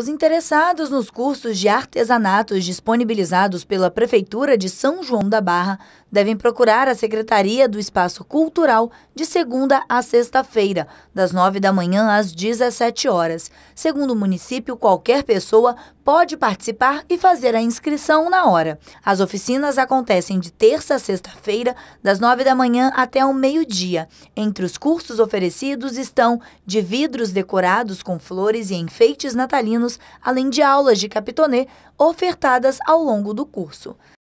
Os interessados nos cursos de artesanatos disponibilizados pela Prefeitura de São João da Barra devem procurar a Secretaria do Espaço Cultural de segunda a sexta-feira, das 9 da manhã às 17 horas. Segundo o município, qualquer pessoa pode participar e fazer a inscrição na hora. As oficinas acontecem de terça a sexta-feira, das 9 da manhã até o meio-dia. Entre os cursos oferecidos estão de vidros decorados com flores e enfeites natalinos, além de aulas de capitonê ofertadas ao longo do curso.